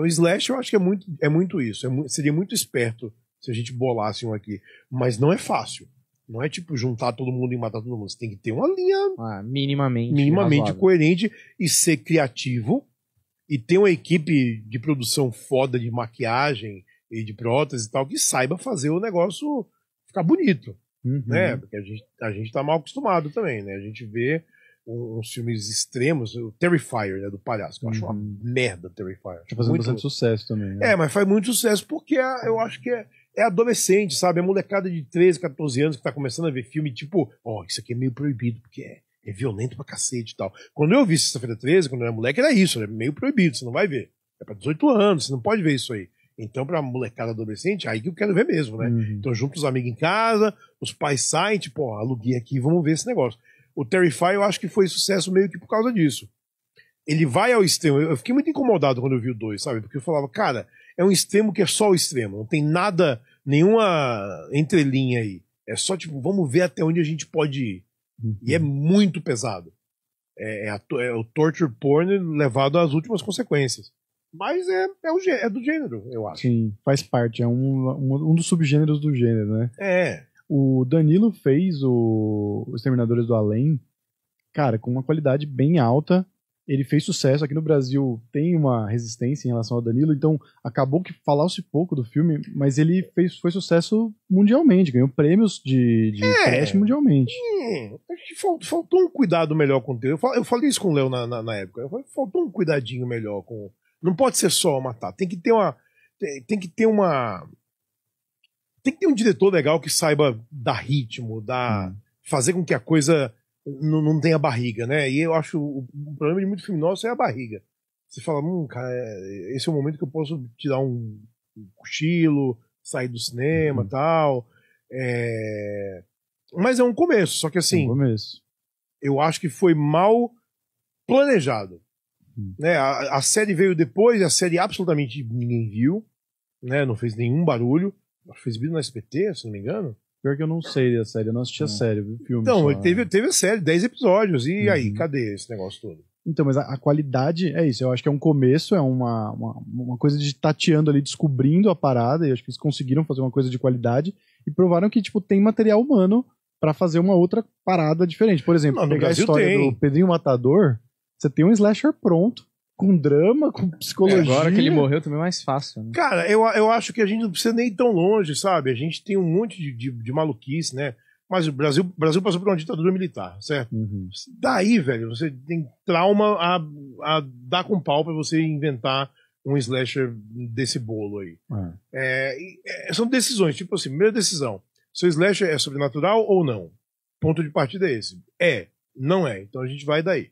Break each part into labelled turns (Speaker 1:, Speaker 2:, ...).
Speaker 1: Então, Slash eu acho que é muito, é muito isso. É seria muito esperto se a gente bolasse um aqui. Mas não é fácil. Não é tipo juntar todo mundo e matar todo mundo. Você tem que ter uma linha ah, minimamente, minimamente coerente e ser criativo. E ter uma equipe de produção foda de maquiagem e de prótese e tal que saiba fazer o negócio ficar bonito. Uhum. Né? Porque a gente, a gente tá mal acostumado também, né? A gente vê uns filmes extremos, o Terrifier, né, do palhaço, que eu uhum. acho uma uhum. merda Terrifier. Tá fazendo muito... bastante
Speaker 2: sucesso também. Né? É,
Speaker 1: mas faz muito sucesso porque a, é, eu acho que é, é adolescente, sabe? É molecada de 13, 14 anos que tá começando a ver filme, tipo, ó, oh, isso aqui é meio proibido, porque é, é violento pra cacete e tal. Quando eu vi Sexta-feira 13, quando eu era moleque, era isso, era meio proibido, você não vai ver. É pra 18 anos, você não pode ver isso aí. Então, pra molecada adolescente, aí que eu quero ver mesmo, né? Uhum. Então, junto os amigos em casa, os pais saem, tipo, ó, aluguei aqui, vamos ver esse negócio. O Terrify eu acho que foi sucesso meio que por causa disso. Ele vai ao extremo. Eu fiquei muito incomodado quando eu vi o 2, sabe? Porque eu falava, cara, é um extremo que é só o extremo. Não tem nada, nenhuma entrelinha aí. É só tipo, vamos ver até onde a gente pode ir. Uhum. E é muito pesado. É, é, a, é, o torture porn levado às últimas consequências. Mas é, é, o, é do gênero, eu
Speaker 2: acho. Sim, faz parte. É um, um, um dos subgêneros do gênero, né? É. O Danilo fez o, os Terminadores do Além, cara, com uma qualidade bem alta. Ele fez sucesso. Aqui no Brasil tem uma resistência em relação ao Danilo, então acabou que falasse se pouco do filme, mas ele fez, foi sucesso mundialmente, ganhou prêmios de, de é, Acho mundialmente. Hum, faltou um cuidado melhor
Speaker 1: com o teu. Eu falei isso com o Léo na, na, na época. Falei, faltou um cuidadinho melhor com. Não pode ser só matar. Tem que ter uma. Tem, tem que ter uma tem que ter um diretor legal que saiba dar ritmo, dar, hum. fazer com que a coisa não, não tenha barriga, né? E eu acho o, o problema de muito filme nosso é a barriga. Você fala, hum, cara, é, esse é o momento que eu posso tirar um, um cochilo, sair do cinema, hum. tal. É... Mas é um começo, só que assim. É um assim, começo. Eu acho que foi mal planejado. Hum. Né? A, a série veio depois, a série absolutamente ninguém viu, né? não fez nenhum barulho. Fez vídeo no SBT, se não me engano. Pior que eu não sei da série, eu não assisti a é. série, viu? filme. Então, só, teve, teve a série, 10 episódios, e uhum. aí, cadê esse negócio todo?
Speaker 2: Então, mas a, a, qualidade é isso. Eu acho que é um começo, é uma, uma, uma, coisa de tateando ali, descobrindo a parada, e acho que eles conseguiram fazer uma coisa de qualidade e provaram que, tipo, tem material humano para fazer uma outra parada diferente. Por exemplo, não, pegar a história tem. do Pedrinho Matador, você tem um slasher pronto, com drama, com é, psicologia. É, agora que ele morreu
Speaker 3: também é mais fácil. Né? Cara,
Speaker 1: eu, eu acho que a gente não precisa nem ir tão longe, sabe? A gente tem um monte de, de, de maluquice, né? Mas o Brasil, Brasil passou por uma ditadura militar, certo? Uhum. Daí, velho, você tem trauma a, a dar com pau para você inventar um slasher desse bolo aí. É. É, é, são decisões, tipo assim, primeira decisão, seu slasher é sobrenatural ou não? Ponto de partida é esse. É, não é. Então a gente vai daí.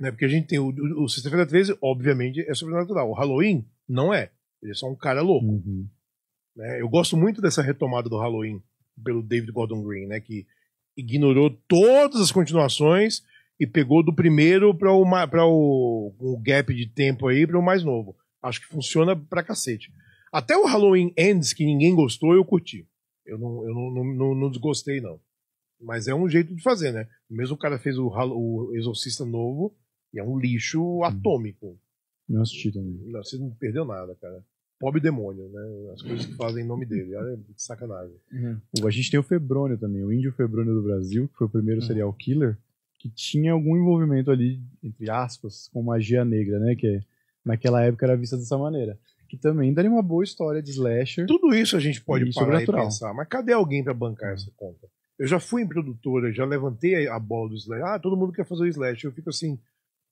Speaker 1: Né? Porque a gente tem o, o, o Sexta-feira 13, obviamente, é sobrenatural. O Halloween não é. Ele é só um cara louco. Uhum. Né? Eu gosto muito dessa retomada do Halloween pelo David Gordon Green, né? que ignorou todas as continuações e pegou do primeiro para o, para o, o gap de tempo aí para o mais novo. Acho que funciona pra cacete. Até o Halloween Ends, que ninguém gostou, eu curti. Eu não, eu não, não, não desgostei, não. Mas é um jeito de fazer, né? Mesmo o cara fez o, o Exorcista novo, e é um lixo uhum. atômico.
Speaker 2: Não assisti também.
Speaker 1: Não, você não perdeu nada, cara. Pobre demônio, né? As coisas que fazem em nome dele. Olha sacanagem.
Speaker 2: Uhum. A gente tem o Febrônio também, o índio Febrônio do Brasil, que foi o primeiro uhum. serial killer, que tinha algum envolvimento ali, entre aspas, com magia negra, né? Que naquela época era vista dessa maneira. Que também daria uma boa história de slasher. Tudo isso a gente pode e é parar e pensar. Mas cadê alguém
Speaker 1: para bancar uhum. essa conta? Eu já fui em produtora, já levantei a bola do slasher. Ah, todo mundo quer fazer o slasher. Eu fico assim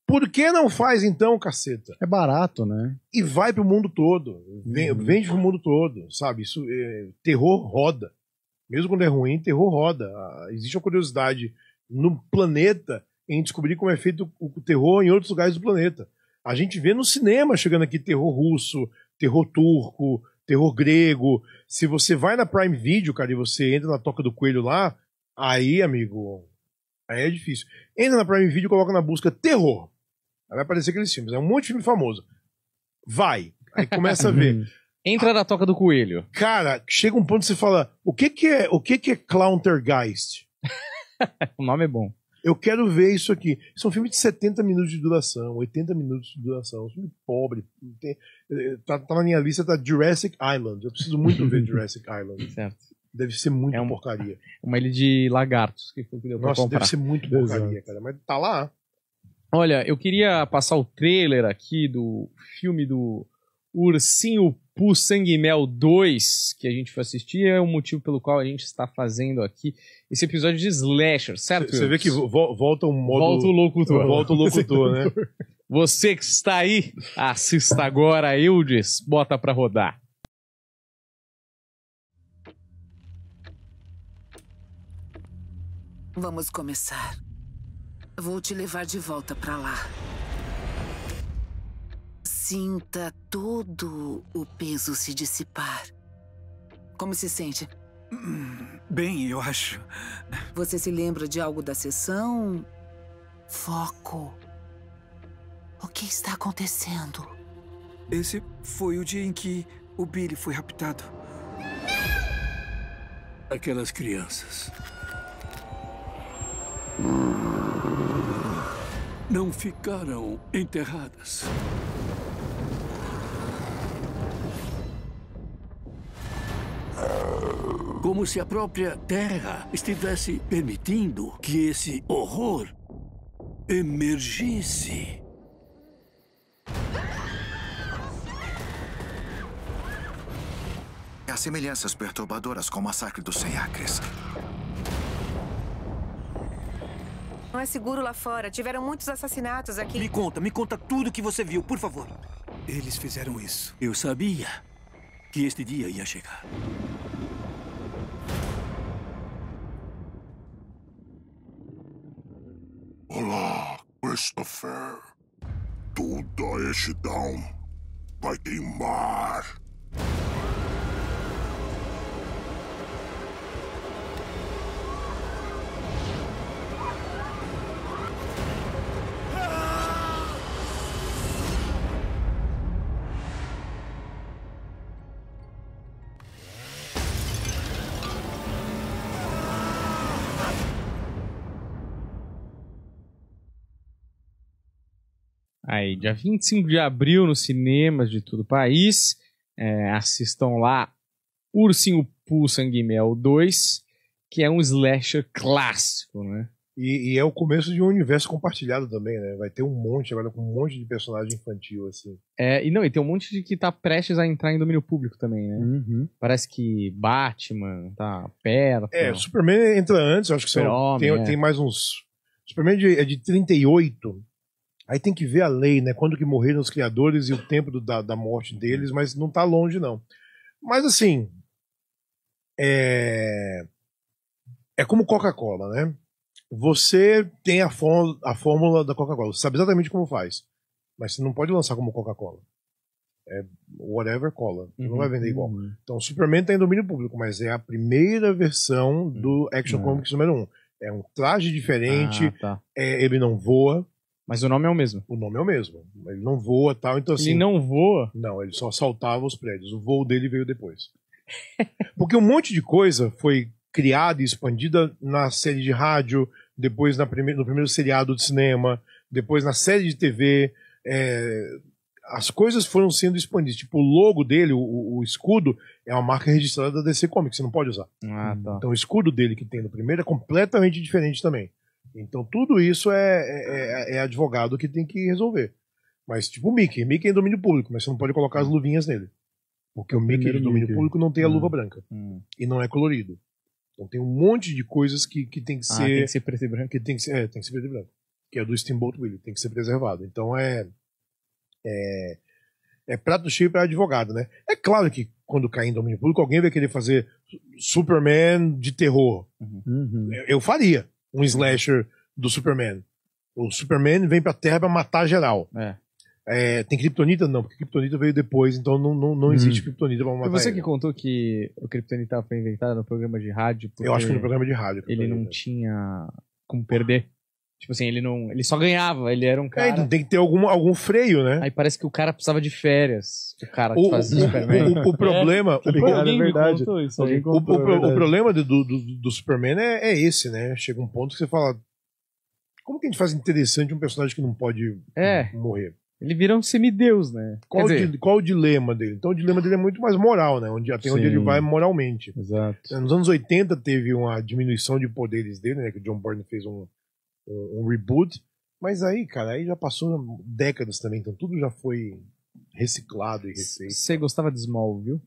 Speaker 1: por que não faz então, caceta? É barato, né? E vai pro mundo todo. Vende, uhum. vende pro mundo todo, sabe? Isso é, terror roda. Mesmo quando é ruim, terror roda. Ah, existe uma curiosidade no planeta em descobrir como é feito o terror em outros lugares do planeta. A gente vê no cinema chegando aqui terror russo, terror turco, terror grego. Se você vai na Prime Video, cara, e você entra na Toca do Coelho lá, aí, amigo, aí é difícil. Entra na Prime Video e coloca na busca terror Vai aparecer aqueles filmes. É um monte de filme famoso. Vai. Aí começa a ver. Uhum. Entra na toca do coelho. Cara, chega um ponto que você fala: o que, que é o que, que é Clowntergeist? o nome é bom. Eu quero ver isso aqui. São é um filmes de 70 minutos de duração, 80 minutos de duração. um filme pobre. Tem, eh, tá, tá, na minha lista, tá Jurassic Island. Eu preciso muito ver Jurassic Island. Certo. Deve ser muito é
Speaker 3: uma, porcaria. Uma ilha de lagartos que deu pra Nossa, comprar. deve ser muito porcaria, cara. Mas tá lá. Olha, eu queria passar o trailer aqui do filme do Ursinho Poo Sangue Mel 2 que a gente foi assistir. É o motivo pelo qual a gente está fazendo aqui esse episódio de Slasher, certo? Você vê que vo volta um modo. Volta o locutor. Volta o locutor, né? Você que está aí, assista agora, Eudes, bota pra rodar.
Speaker 2: Vamos começar. Vou te levar de volta para lá. Sinta todo o peso se dissipar. Como se sente? Bem, eu acho. Você se lembra de algo da sessão? Foco. O que está acontecendo? Esse foi o dia em que o Billy foi raptado.
Speaker 1: Aquelas crianças. Hum não ficaram enterradas. Como se a própria Terra estivesse permitindo que esse horror
Speaker 3: emergisse. Há semelhanças perturbadoras com o massacre dos Sem
Speaker 1: Acres.
Speaker 2: Não é seguro lá fora. Tiveram muitos assassinatos aqui. Me
Speaker 1: conta, me conta tudo que você viu, por favor. Eles fizeram isso. Eu sabia que este dia ia chegar.
Speaker 2: Olá,
Speaker 1: Christopher. toda este down vai queimar.
Speaker 3: Aí, dia 25 de abril, nos cinemas de todo o país. É, assistam lá Ursinho Pulso Sangue Mel 2, que é um slasher clássico, né? E, e, é o começo de um universo compartilhado
Speaker 1: também, né? Vai ter um monte agora, com um monte de personagem infantil, assim.
Speaker 3: É, e não, e tem um monte de que tá prestes a entrar em domínio público também, né? Uhum. Parece que Batman tá perto. É, Superman entra antes, acho que são, tem, é. tem mais uns. Superman é de, é de 38,
Speaker 1: Aí tem que ver a lei, né? Quando que morreram os criadores e o tempo do, da, da morte deles, mas não tá longe, não. Mas assim. É, é como Coca-Cola, né? Você tem a, fó... a fórmula da Coca-Cola, você sabe exatamente como faz. Mas você não pode lançar como Coca-Cola. É whatever cola. Uhum. Não vai uhum, vender igual. Uhum. É. Então, Superman tá em domínio público, mas é a primeira versão do Action uhum. Comics número 1. Um. É um traje diferente, ah, tá. é, ele não voa, mas o nome é o mesmo. O nome é o mesmo. Ele não voa tal, então assim. Ele não voa? Não, ele só saltava os prédios. O voo dele veio depois. Porque um monte de coisa foi criada e expandida na série de rádio, depois na prime... no primeiro seriado de cinema, depois na série de TV. É... As coisas foram sendo expandidas. Tipo, o logo dele, o, o, escudo, é uma marca registrada da DC Comics, você não pode usar. Ah, tá. Então o escudo dele que tem no primeiro é completamente diferente também. Então tudo isso é, é, é, é advogado que tem que resolver. Mas tipo o Mickey, Mickey é domínio público, mas você não pode colocar as luvinhas nele. Porque o Mickey é domínio Mickey. público não tem a hum. luva hum, branca. Hum. E não é colorido. Então tem um monte de coisas que, que tem que ah, ser. tem que ser preto e branco. Que tem que ser, é, tem que ser preto e branco. Que é do Steamboat Willie, tem que ser preservado. Então é. É, é prato cheio para advogado, né? É claro que quando cair em domínio público, alguém vai querer fazer Superman de terror. Uhum. uhum. Eu, eu faria um slasher do Superman. O Superman vem pra Terra pra matar geral. É. É, tem Kryptonita? Não, porque Kryptonita veio depois, então
Speaker 3: não, não, não existe hum. Kryptonita pra matar. Foi você ele. que contou que o Kryptonita foi inventado no programa de rádio? Eu acho que no programa de rádio. Ele não tinha como perder. Tipo assim, ele não. Ele só ganhava, ele era um é, então cara. É, tem que ter algum, algum freio, né? Aí parece que o cara precisava de férias. O cara que o, fazia o, Superman. O, o, problema. É, o, tipo, ligado, é alguém é verdade. Isso, alguém o, é verdade. o,
Speaker 1: problema do, do, do Superman é, é esse, né? Chega um ponto que você fala. Como que a gente faz interessante um personagem que não pode é, morrer? Ele vira um semideus, né? Qual, dizer... qual o dilema dele? Então o dilema dele é muito mais moral, né? Onde, até Sim. onde ele vai moralmente. Exato. Nos anos 80 teve uma diminuição de poderes dele, né? Que o John Byrne fez um um, um reboot. Mas aí, cara, aí já passou décadas também, então tudo já foi reciclado e refeito. Você gostava de Smallville?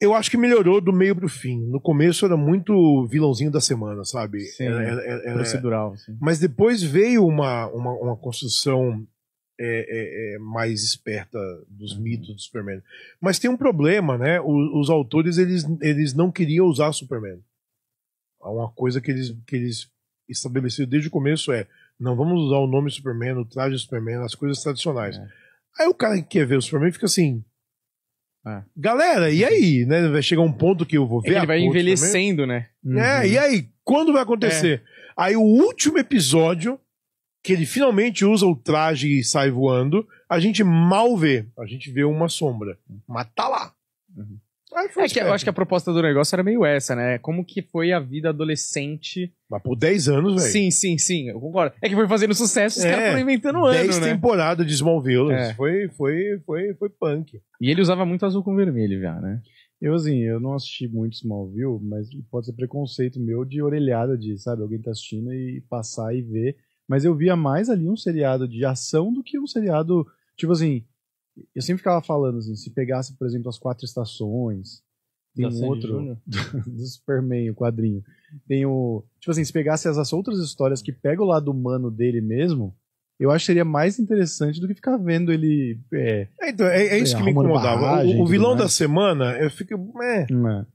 Speaker 1: Eu acho que melhorou do meio pro fim. No começo era muito vilãozinho da semana, sabe? Sim, era, era, é era, procedural. Sim. Mas depois veio uma, uma, uma construção é, é, é mais esperta dos uhum. mitos do Superman. Mas tem um problema, né? O, os autores eles, eles não queriam usar Superman. Há uma coisa que eles, que eles estabelecido desde o começo é não vamos usar o nome Superman, o traje Superman, as coisas tradicionais. É. Aí o cara que quer ver o Superman fica assim. É. Galera, e aí? Né? Vai chegar um ponto que eu vou ver. Ele vai envelhecendo,
Speaker 3: né? É, uhum. É, e aí?
Speaker 1: Quando vai acontecer? É. Aí o último episódio, que ele finalmente usa o traje e sai voando, a gente mal vê. A gente vê uma sombra. Mas tá lá. Uhum.
Speaker 3: É que eu acho que a proposta do negócio era meio essa, né? Como que foi a vida adolescente. Mas
Speaker 1: por 10 anos, velho. Sim,
Speaker 3: sim, sim, eu concordo. É que foi fazendo sucesso, os é, caras foram inventando anos. 10 ano, né?
Speaker 2: temporadas de Smallville. É. Foi, foi, foi, foi punk. E ele usava muito azul com vermelho já, né? Eu, assim, eu não assisti muito Smallville, mas pode ser preconceito meu de orelhada de, sabe, alguém tá assistindo e passar e ver. Mas eu via mais ali um seriado de ação do que um seriado, tipo assim, eu sempre ficava falando, assim, se pegasse, por exemplo, as quatro estações,
Speaker 3: tem da um Sandy outro
Speaker 2: do, do Superman, o quadrinho. Tem o. Tipo assim, se pegasse as, outras histórias que pega o lado humano dele mesmo, eu acho que seria mais interessante do que ficar vendo ele. É, é, então, é, é isso é, que me incomodava. Barragem, o, o, vilão da
Speaker 1: semana, eu fico.
Speaker 2: É, é. Né,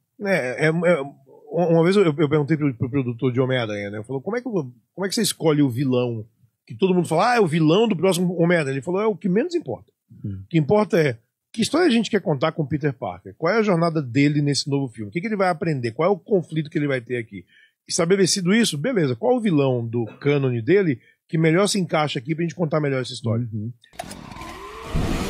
Speaker 1: é, é, uma vez eu, eu perguntei pro, pro produtor de Homem-Aranha, né? Eu falou, como é, que, como é que você escolhe o vilão? Que todo mundo fala, ah, é o vilão do próximo Homem-Aranha. Ele falou, é o que menos importa. Hum. O que importa é que história a gente quer contar com o Peter Parker? Qual é a jornada dele nesse novo filme? O que, que ele vai aprender? Qual é o conflito que ele vai ter aqui? Estabelecido isso, beleza. Qual o vilão do cânone dele que melhor se encaixa aqui pra gente contar melhor essa história? Uhum.